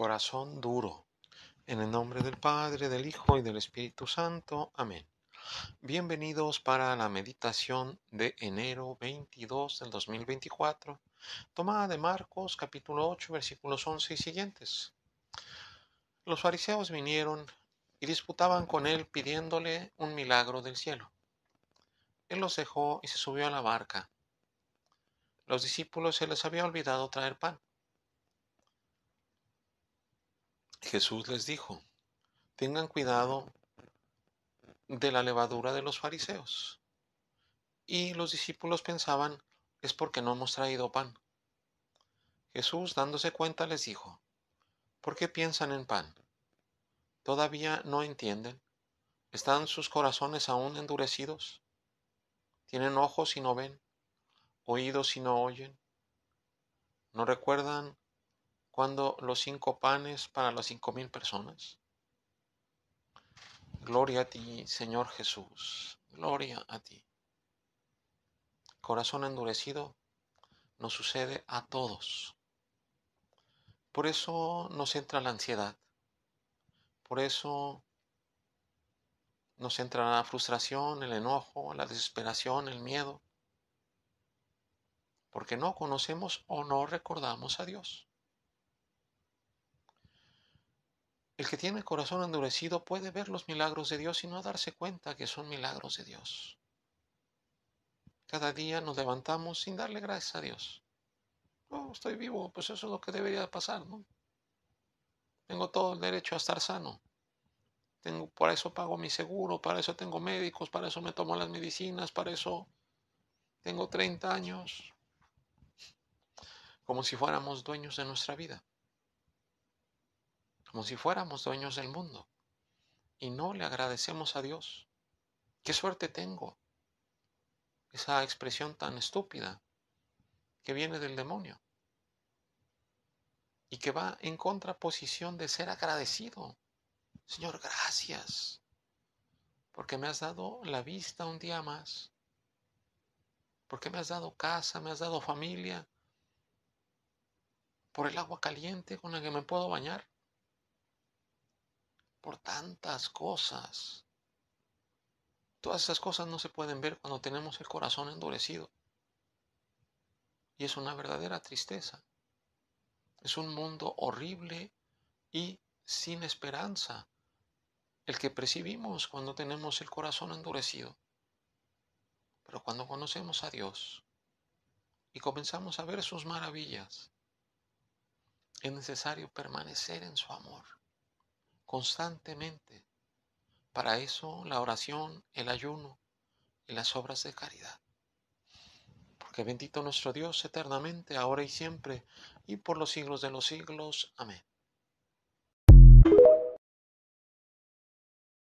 corazón duro. En el nombre del Padre, del Hijo y del Espíritu Santo. Amén. Bienvenidos para la meditación de enero 22 del 2024, tomada de Marcos capítulo 8 versículos 11 y siguientes. Los fariseos vinieron y disputaban con él pidiéndole un milagro del cielo. Él los dejó y se subió a la barca. Los discípulos se les había olvidado traer pan. Jesús les dijo, tengan cuidado de la levadura de los fariseos. Y los discípulos pensaban, es porque no hemos traído pan. Jesús, dándose cuenta, les dijo, ¿por qué piensan en pan? ¿Todavía no entienden? ¿Están sus corazones aún endurecidos? ¿Tienen ojos y no ven? ¿Oídos y no oyen? ¿No recuerdan cuando los cinco panes para las cinco mil personas. Gloria a ti, Señor Jesús, gloria a ti. Corazón endurecido nos sucede a todos. Por eso nos entra la ansiedad. Por eso nos entra la frustración, el enojo, la desesperación, el miedo. Porque no conocemos o no recordamos a Dios. El que tiene el corazón endurecido puede ver los milagros de Dios y no darse cuenta que son milagros de Dios. Cada día nos levantamos sin darle gracias a Dios. estoy vivo, pues eso es lo que debería pasar, ¿no? Tengo todo el derecho a estar sano. Tengo, por eso pago mi seguro, para eso tengo médicos, para eso me tomo las medicinas, para eso tengo 30 años. Como si fuéramos dueños de nuestra vida como si fuéramos dueños del mundo. Y no le agradecemos a Dios. ¿Qué suerte tengo? Esa expresión tan estúpida que viene del demonio y que va en contraposición de ser agradecido. Señor, gracias, porque me has dado la vista un día más, porque me has dado casa, me has dado familia, por el agua caliente con la que me puedo bañar por tantas cosas. Todas esas cosas no se pueden ver cuando tenemos el corazón endurecido. Y es una verdadera tristeza. Es un mundo horrible y sin esperanza el que percibimos cuando tenemos el corazón endurecido. Pero cuando conocemos a Dios y comenzamos a ver sus maravillas, es necesario permanecer en su amor constantemente. Para eso la oración, el ayuno y las obras de caridad. Porque bendito nuestro Dios eternamente, ahora y siempre, y por los siglos de los siglos. Amén.